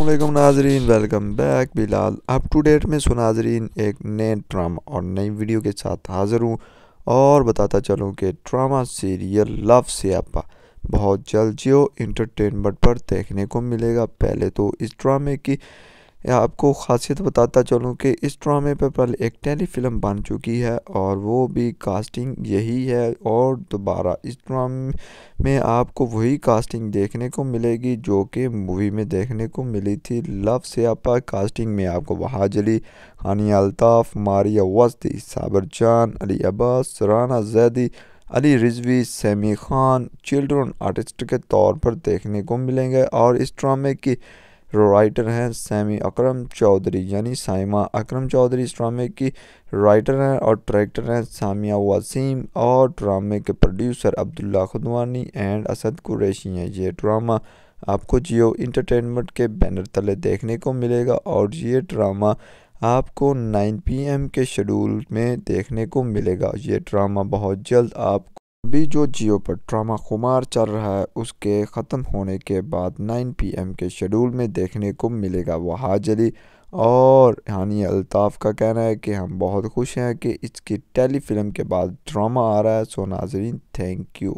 अल्लाम नाजरीन welcome back Bilal up to date में सो नाजरीन एक नए ड्रामा और नई वीडियो के साथ हाज़िर हूँ और बताता चलूँ कि ड्रामा सीरियल लव सियापा बहुत जल्द जियो इंटरटेनमेंट पर देखने को मिलेगा पहले तो इस ड्रामे की या आपको खासियत बताता चलूँ कि इस ड्रामे पर पहले एक टेली फिल्म बन चुकी है और वो भी कास्टिंग यही है और दोबारा इस ड्रामे में आपको वही कास्टिंग देखने को मिलेगी जो कि मूवी में देखने को मिली थी लव से आपा कास्टिंग में आपको वहाजली हानी अलताफ़ मारिया वस्ती साबर जान अली अब्बास सराना जैदी अली रिजवी सैमी खान चिल्ड्रन आर्टिस्ट के तौर पर देखने को मिलेंगे और इस ड्रामे की राइटर हैं सैमी अकरम चौधरी यानी साइमा अकरम चौधरी इस ड्रामे की राइटर हैं और डायरेक्टर हैं सामिया वसीम और ड्रामे के प्रोड्यूसर अब्दुल्ला खुदवानी एंड असद कुरैशी हैं ये ड्रामा आपको जियो इंटरटेनमेंट के बैनर तले देखने को मिलेगा और ये ड्रामा आपको 9 पीएम के शेड्यूल में देखने को मिलेगा ये ड्रामा बहुत जल्द आपको अभी जो जियो पर ड्रामा खुमार चल रहा है उसके ख़त्म होने के बाद 9 पीएम के शेड्यूल में देखने को मिलेगा वह हाजरी और हानी अल्ताफ़ का कहना है कि हम बहुत खुश हैं कि इसकी टेली फिल्म के बाद ड्रामा आ रहा है सो नाजरीन थैंक यू